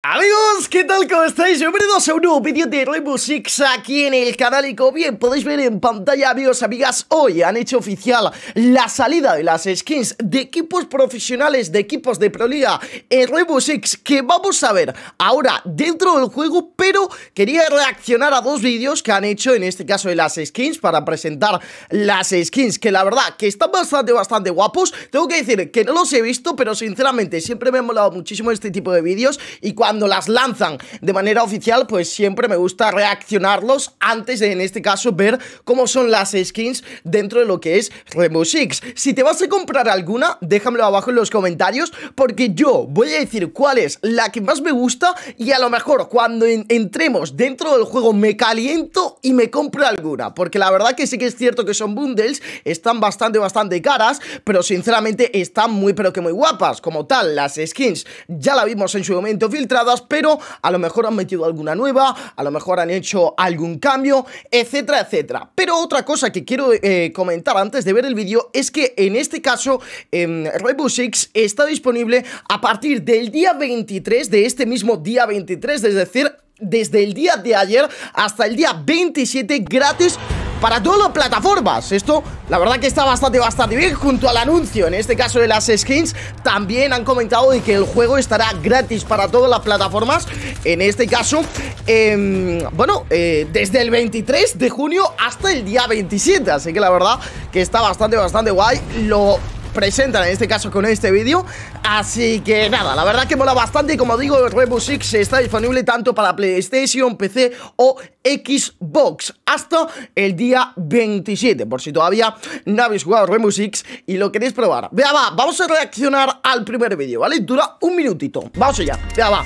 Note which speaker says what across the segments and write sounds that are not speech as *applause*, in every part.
Speaker 1: Amigos, ¿qué tal? ¿Cómo estáis? Bienvenidos a un nuevo vídeo de Rainbow Six aquí en el canal y como bien podéis ver en pantalla, amigos, amigas, hoy han hecho oficial la salida de las skins de equipos profesionales, de equipos de Proliga en Rainbow Six que vamos a ver ahora dentro del juego, pero quería reaccionar a dos vídeos que han hecho en este caso de las skins para presentar las skins que la verdad que están bastante, bastante guapos. Tengo que decir que no los he visto, pero sinceramente siempre me ha molado muchísimo este tipo de vídeos y cuando cuando las lanzan de manera oficial, pues siempre me gusta reaccionarlos antes de, en este caso, ver cómo son las skins dentro de lo que es Rainbow Six. Si te vas a comprar alguna, déjamelo abajo en los comentarios, porque yo voy a decir cuál es la que más me gusta y a lo mejor cuando entremos dentro del juego me caliento y me compro alguna, porque la verdad que sí que es cierto que son bundles, están bastante, bastante caras, pero sinceramente están muy, pero que muy guapas. Como tal, las skins ya la vimos en su momento filtrar pero a lo mejor han metido alguna nueva, a lo mejor han hecho algún cambio, etcétera, etcétera. Pero otra cosa que quiero eh, comentar antes de ver el vídeo es que en este caso eh, Rainbow Six está disponible a partir del día 23 de este mismo día 23, es decir, desde el día de ayer hasta el día 27 gratis para todas las plataformas. Esto, la verdad que está bastante, bastante bien junto al anuncio. En este caso de las skins, también han comentado de que el juego estará gratis para todas las plataformas. En este caso, em, bueno, eh, desde el 23 de junio hasta el día 27. Así que la verdad que está bastante, bastante guay. Lo presentan en este caso con este vídeo. Así que nada, la verdad que mola bastante y como digo, Rainbow Six está disponible tanto para PlayStation, PC o Xbox hasta el día 27, por si todavía no habéis jugado Rainbow Six y lo queréis probar. Vea, va, vamos a reaccionar al primer vídeo, ¿vale? Dura un minutito. Vamos allá, vea, va.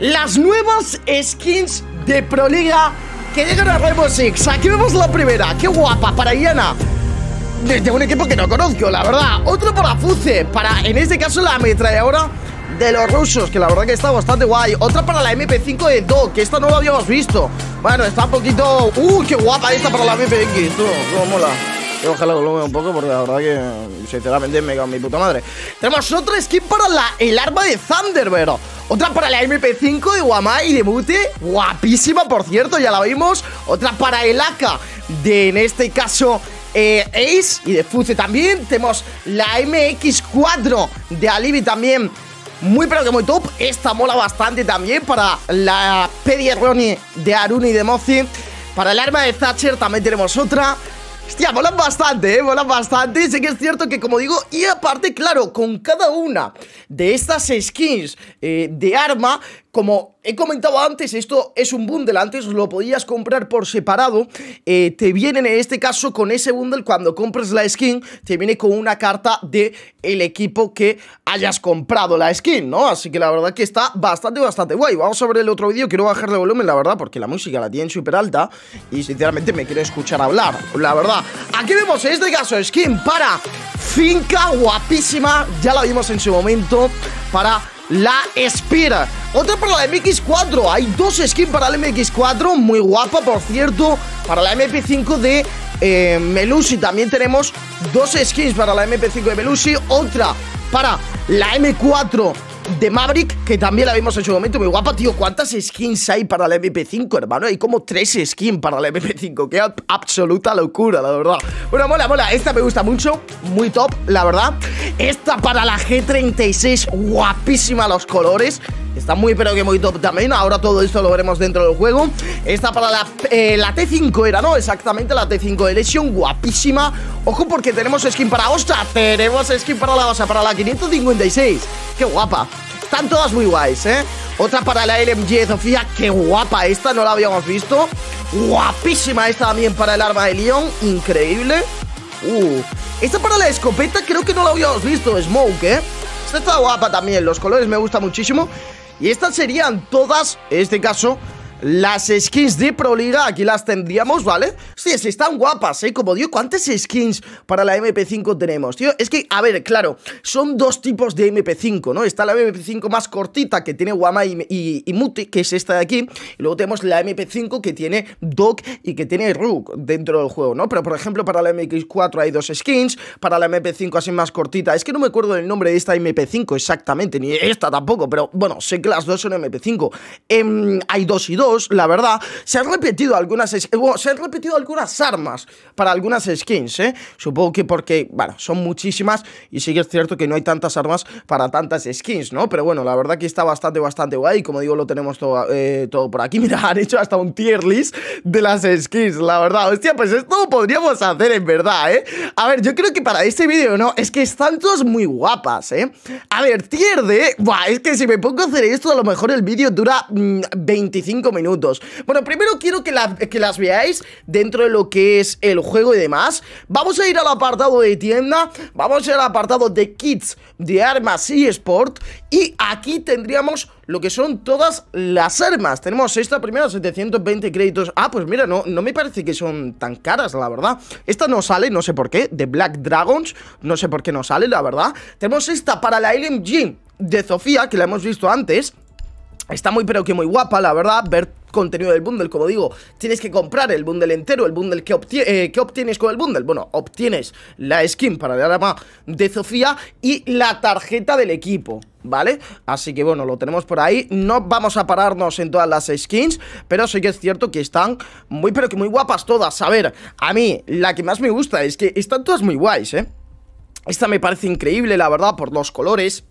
Speaker 1: Las nuevas skins de Proliga que llegan a Rainbow Six. Aquí vemos la primera, qué guapa, para Iana desde un equipo que no conozco, la verdad. Otro para Fuze para en este caso la ametralladora de los rusos, que la verdad que está bastante guay. Otra para la MP5 de Do, que esta no la habíamos visto. Bueno, está un poquito... ¡Uh, qué guapa esta para la MPX! Esto, mola. Voy a bajar un poco porque la verdad que, sinceramente, me cago mi puta madre. Tenemos otra skin para la, el arma de Thunderbird. Otra para la MP5 de Guamai y de Mute. Guapísima, por cierto, ya la vimos. Otra para el AK de, en este caso, eh, Ace y de Fuze también. Tenemos la MX4 de Alibi también. Muy pero que muy top. Esta mola bastante también para la Pedierroni de Aruni y de Mozi. Para el arma de Thatcher también tenemos otra. Hostia, molan bastante, ¿eh? Molan bastante. Sí que es cierto que, como digo, y aparte, claro, con cada una de estas skins eh, de arma, como he comentado antes, esto es un bundle. Antes lo podías comprar por separado. Eh, te vienen en este caso con ese bundle, cuando compras la skin, te viene con una carta de el equipo que hayas comprado la skin, ¿no? Así que la verdad que está bastante, bastante guay. Vamos a ver el otro vídeo. Quiero bajar de volumen, la verdad, porque la música la tienen súper alta. Y sinceramente me quiero escuchar hablar, la verdad. Aquí vemos en este caso skin para Finca Guapísima. Ya la vimos en su momento para la espera. Otra para la MX4. Hay dos skins para la MX4. Muy guapa, por cierto. Para la MP5 de eh, Melusi. También tenemos dos skins para la MP5 de Melusi. Otra para la M4 de Maverick, que también la vimos en su momento muy guapa, tío. ¿Cuántas skins hay para la MP5, hermano? Hay como tres skins para la MP5. Qué absoluta locura, la verdad. Bueno, mola, mola. Esta me gusta mucho. Muy top, la verdad. Esta para la G36, guapísima los colores. Está muy pero que muy top también Ahora todo esto lo veremos dentro del juego Esta para la, eh, T5 era, ¿no? Exactamente, la T5 de Lesion Guapísima Ojo porque tenemos skin para Ostra Tenemos skin para la base, para la 556 Qué guapa Están todas muy guays, ¿eh? Otra para la LMG de Sofía Qué guapa esta, no la habíamos visto Guapísima esta también para el arma de León Increíble Uh, esta para la escopeta creo que no la habíamos visto, Smoke, ¿eh? Esta está guapa también, los colores me gustan muchísimo y estas serían todas, en este caso, las skins de Proliga Aquí las tendríamos, ¿vale? están guapas, ¿eh? Como digo, ¿cuántas skins para la MP5 tenemos, tío? Es que, a ver, claro, son dos tipos de MP5, ¿no? Está la MP5 más cortita que tiene Wama y, y, Muti, que es esta de aquí. Y luego tenemos la MP5 que tiene Doc y que tiene Rook dentro del juego, ¿no? Pero, por ejemplo, para la MX4 hay dos skins, para la MP5 así más cortita. Es que no me acuerdo del nombre de esta MP5 exactamente, ni esta tampoco, pero bueno, sé que las dos son MP5. Em, hay dos y dos, la verdad. Se han repetido algunas... Bueno, se han repetido algunas armas, para algunas skins, ¿eh? Supongo que porque, bueno, son muchísimas y sí que es cierto que no hay tantas armas para tantas skins, ¿no? Pero bueno, la verdad que está bastante, bastante guay. Como digo, lo tenemos todo, eh, todo por aquí. *laughs* Mira, han hecho hasta un tier list de las skins, la verdad. Hostia, pues esto podríamos hacer en verdad, ¿eh? A ver, yo creo que para este vídeo, ¿no? Es que están todas muy guapas, ¿eh? A ver, tier de... Buah, es que si me pongo a hacer esto, a lo mejor el vídeo dura 25 mm, minutos. Bueno, primero quiero que, que las veáis dentro lo que es el juego y demás. Vamos a ir al apartado de tienda, vamos al apartado de kits de armas y sport y aquí tendríamos lo que son todas las armas Tenemos esta primera, 720 créditos Ah, pues mira, no, no me parece que son tan caras, la verdad Esta no sale, no sé por qué, de Black Dragons No sé por qué no sale, la verdad Tenemos esta para la LMG de Sofía, que la hemos visto antes Está muy pero que muy guapa, la verdad Ver contenido del bundle, como digo, tienes que comprar el bundle entero, el bundle que, eh, obtienes con el bundle. Bueno, obtienes la skin para el arma de Sofía y la tarjeta del equipo. ¿vale? Así que bueno, lo tenemos por ahí No vamos a pararnos en todas las skins Pero sí que es cierto que están muy, pero que muy guapas todas A ver, a mí la que más me gusta es que están todas muy guays, ¿eh? Esta me parece increíble, la verdad, por los colores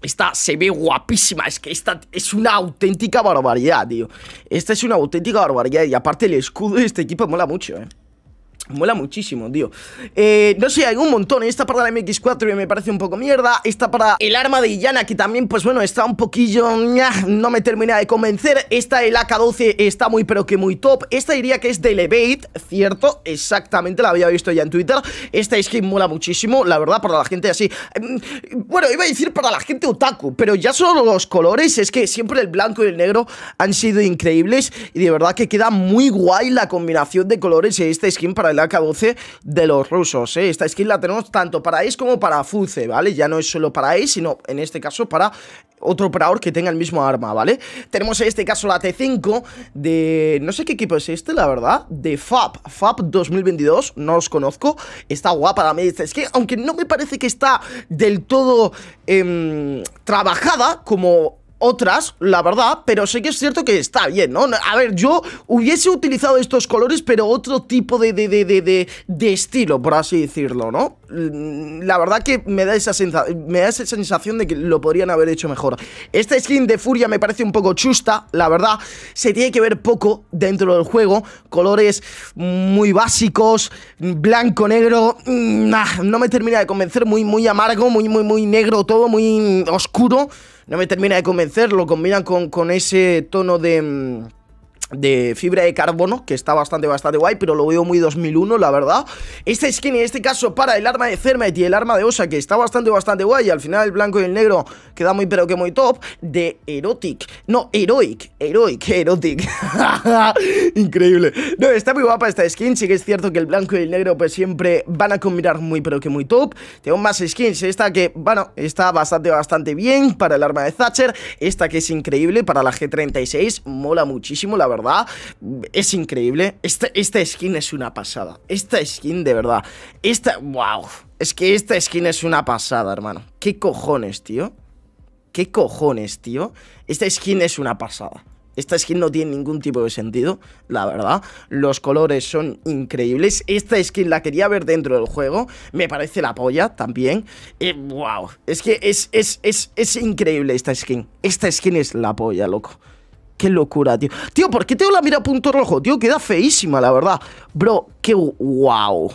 Speaker 1: esta se ve guapísima, es que esta es una auténtica barbaridad, tío Esta es una auténtica barbaridad y aparte el escudo de este equipo mola mucho, eh Mola muchísimo, tío eh, No sé, hay un montón Esta para la MX4 me parece un poco mierda Esta para el arma de Illana Que también, pues bueno, está un poquillo No me termina de convencer Esta, el AK-12, está muy pero que muy top Esta diría que es de Elevate, cierto Exactamente, la había visto ya en Twitter Esta skin mola muchísimo, la verdad Para la gente así em, Bueno, iba a decir para la gente otaku Pero ya solo los colores, es que siempre el blanco y el negro Han sido increíbles Y de verdad que queda muy guay la combinación de colores de Esta skin para el el 12 de los rusos, ¿eh? Esta skin la tenemos tanto para Ace como para Fuce, ¿vale? Ya no es solo para Ace, sino en este caso para otro operador que tenga el mismo arma, ¿vale? Tenemos en este caso la T5 de... no sé qué equipo es este, la verdad, de FAP, FAP 2022, no os conozco, está guapa la media, es que aunque no me parece que está del todo em, trabajada como otras, la verdad, pero sé que es cierto que está bien, ¿no? A ver, yo hubiese utilizado estos colores, pero otro tipo de, de, de, estilo, por así decirlo, ¿no? Mm, la verdad que me da, esa me da esa sensación de que lo podrían haber hecho mejor. Esta skin de Furia me parece un poco chusta, la verdad. Se tiene que ver poco dentro del juego. Colores muy básicos, blanco, negro. Mm, no me termina de convencer, muy, muy amargo, muy, muy, muy negro todo, muy mm, oscuro no me termina de convencer, lo combinan con, con ese tono de mm, de fibra de carbono, que está bastante, bastante guay, pero lo veo muy 2001, la verdad. Esta skin, en este caso, para el arma de Cermet y el arma de Osa, que está bastante, bastante guay. al final, el blanco y el negro queda muy, pero que muy top. De Erotic, no, Heroic, Heroic, Erotic. *laughs* Increíble. No, está muy guapa esta skin. Sí que es cierto que el blanco y el negro, pues siempre van a combinar muy, pero que muy top. Tengo más skins. Esta que, bueno, está bastante, bastante bien para el arma de Thatcher. Esta que es increíble para la G36, mola muchísimo, la verdad es increíble. Esta, esta skin es una pasada. Esta skin, de verdad. Esta, wow. Es que esta skin es una pasada, hermano. ¿Qué cojones, tío? ¿Qué cojones, tío? Esta skin es una pasada. Esta skin no tiene ningún tipo de sentido, la verdad. Los colores son increíbles. Esta skin la quería ver dentro del juego. Me parece la polla también. wow. Eh, es que es, es, es, es increíble esta skin. Esta skin es la polla, loco. Qué locura, tío. Tío, ¿por qué tengo la mira punto rojo? Tío, queda feísima, la verdad. Bro, qué guau.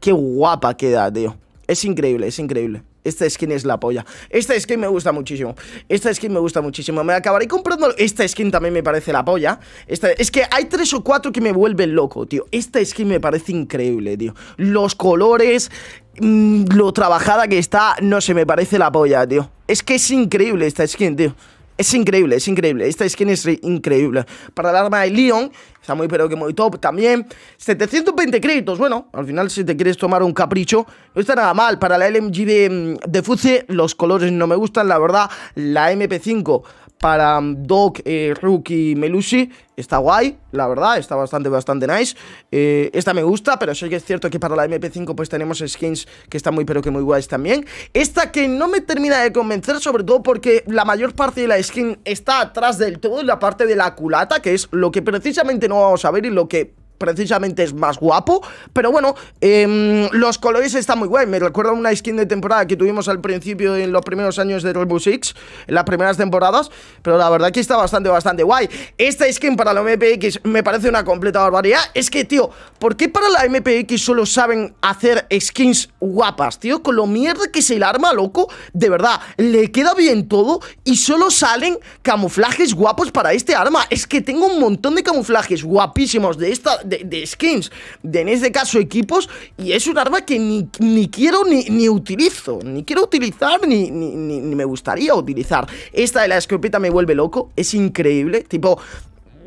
Speaker 1: Qué guapa queda, tío. Es increíble, es increíble. Esta skin es la polla. Esta skin me gusta muchísimo. Esta skin me gusta muchísimo. Me acabaré comprando... Esta skin también me parece la polla. Esta... Es que hay tres o cuatro que me vuelven loco, tío. Esta skin me parece increíble, tío. Los colores, mm, lo trabajada que está, no sé, me parece la polla, tío. Es que es increíble esta skin, tío. Es increíble, es increíble. Esta skin es increíble. Para el arma de Leon, está muy pero que muy top también. 720 créditos, bueno, al final si te quieres tomar un capricho, no está nada mal. Para la LMG de, mm, de Fuce, los colores no me gustan, la verdad, la MP5 para Doc, eh, Rookie, Melushi. Está guay, la verdad, está bastante, bastante nice. Eh, esta me gusta, pero sí que es cierto que para la MP5 pues tenemos skins que están muy, pero que muy guays también. Esta que no me termina de convencer, sobre todo porque la mayor parte de la skin está atrás del todo, en la parte de la culata, que es lo que precisamente no vamos a ver y lo que precisamente es más guapo. Pero bueno, em, los colores están muy guay. Me recuerda una skin de temporada que tuvimos al principio en los primeros años de Rainbow Six, en las primeras temporadas. Pero la verdad que está bastante, bastante guay. Esta skin para la MPX me parece una completa barbaridad. Es que, tío, ¿por qué para la MPX solo saben hacer skins guapas, tío? Con lo mierda que es el arma, loco. De verdad, le queda bien todo y solo salen camuflajes guapos para este arma. Es que tengo un montón de camuflajes guapísimos de esta de, skins, de en este caso equipos, y es un arma que ni, quiero ni, utilizo, ni quiero utilizar, ni, ni, me gustaría utilizar. Esta de la escopeta me vuelve loco, es increíble, tipo,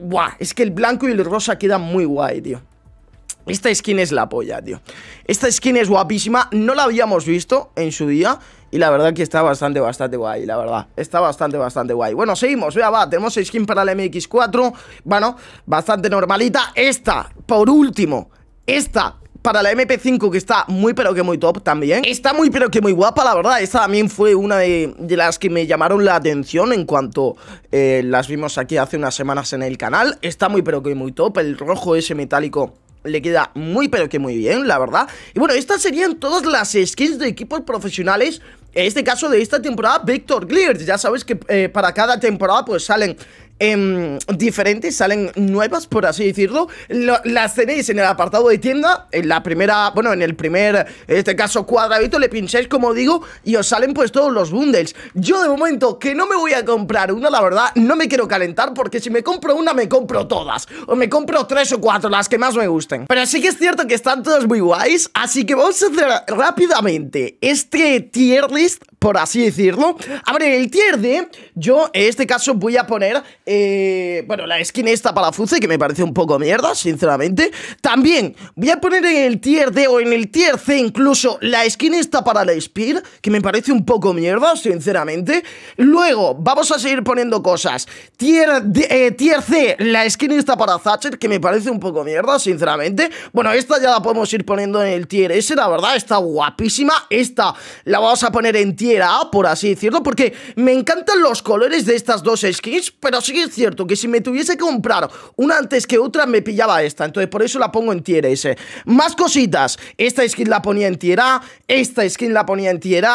Speaker 1: Buah, es que el blanco y el rosa quedan muy guay, tío Esta skin es la polla, tío Esta skin es guapísima, no la habíamos visto en su día y la verdad que está bastante, bastante guay, la verdad. Está bastante, bastante guay. Bueno, seguimos, vea, va. Tenemos skin para la MX4. Bueno, bastante normalita. Esta, por último. Esta, para la MP5 que está muy pero que muy top también Está muy pero que muy guapa la verdad Esta también fue una de, las que me llamaron la atención En cuanto eh, las vimos aquí hace unas semanas en el canal Está muy pero que muy top El rojo ese metálico le queda muy pero que muy bien, la verdad Y bueno, estas serían todas las skins de equipos profesionales en este caso de esta temporada, Victor Glears. Ya sabes que eh, para cada temporada pues salen Em, diferentes, salen nuevas, por así decirlo. las tenéis en el apartado de tienda, en la primera, bueno, en el primer, en este caso, cuadradito, le pincháis, como digo, y os salen pues todos los bundles. Yo de momento que no me voy a comprar una, la verdad, no me quiero calentar, porque si me compro una, me compro todas. O me compro tres o cuatro, las que más me gusten. Pero sí que es cierto que están todas muy guays, así que vamos a hacer rápidamente este tier list por así decirlo. A ver, en el tier D, yo en este caso voy a poner, eh, bueno, la skin esta para Fuce, que me parece un poco mierda, sinceramente. También voy a poner en el tier D o en el tier C incluso la skin esta para la Spear, que me parece un poco mierda, sinceramente. Luego, vamos a seguir poniendo cosas. Tier, eh, tier C, la skin esta para Thatcher, que me parece un poco mierda, sinceramente. Bueno, esta ya la podemos ir poniendo en el tier S, la verdad, está guapísima. Esta la vamos a poner en tier por así decirlo, porque me encantan los colores de estas dos skins, pero sí que es cierto que si me tuviese que comprar una antes que otra, me pillaba esta, entonces por eso la pongo en tierra. S. Más cositas, esta skin la ponía en tier esta skin la ponía en tier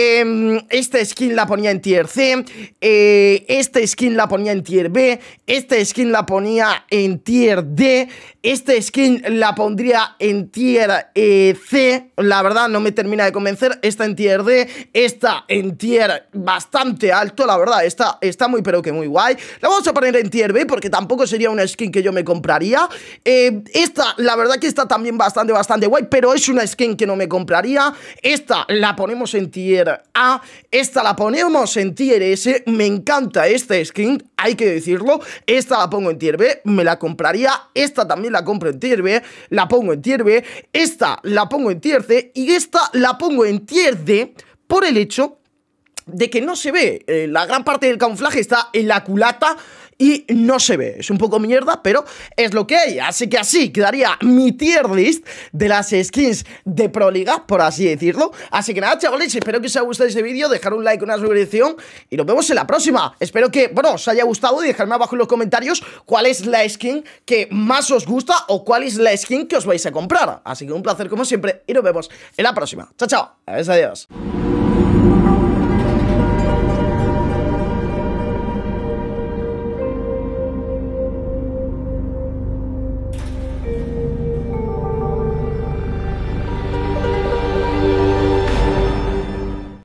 Speaker 1: Em, esta skin la ponía en tier C, eh, esta skin la ponía en tier B, esta skin la ponía en tier D, esta skin la pondría en tier eh, C, la verdad no me termina de convencer, esta en tier D, esta en tier bastante alto, la verdad, esta está muy pero que muy guay, la vamos a poner en tier B porque tampoco sería una skin que yo me compraría, em, esta la verdad que está también bastante bastante guay, pero es una skin que no me compraría, esta la ponemos en tier a. Ah, esta la ponemos en Tier S. Me encanta esta skin, hay que decirlo. Esta la pongo en Tier B, me la compraría. Esta también la compro en Tier B, la pongo en Tier B. Esta la pongo en Tier C y esta la pongo en Tier D por el hecho de que no se ve. Eh, la gran parte del camuflaje está en la culata y no se ve. Es un poco mierda, pero es lo que hay. Así que así quedaría mi tier list de las skins de Pro por así decirlo. Así que nada, chavales, espero que os haya gustado este vídeo. Dejar un like, una suscripción y nos vemos en la próxima. Espero que, bueno, os haya gustado y dejadme abajo en los comentarios cuál es la skin que más os gusta o cuál es la skin que os vais a comprar. Así que un placer como siempre y nos vemos en la próxima. Chao, chao. Adiós, adiós.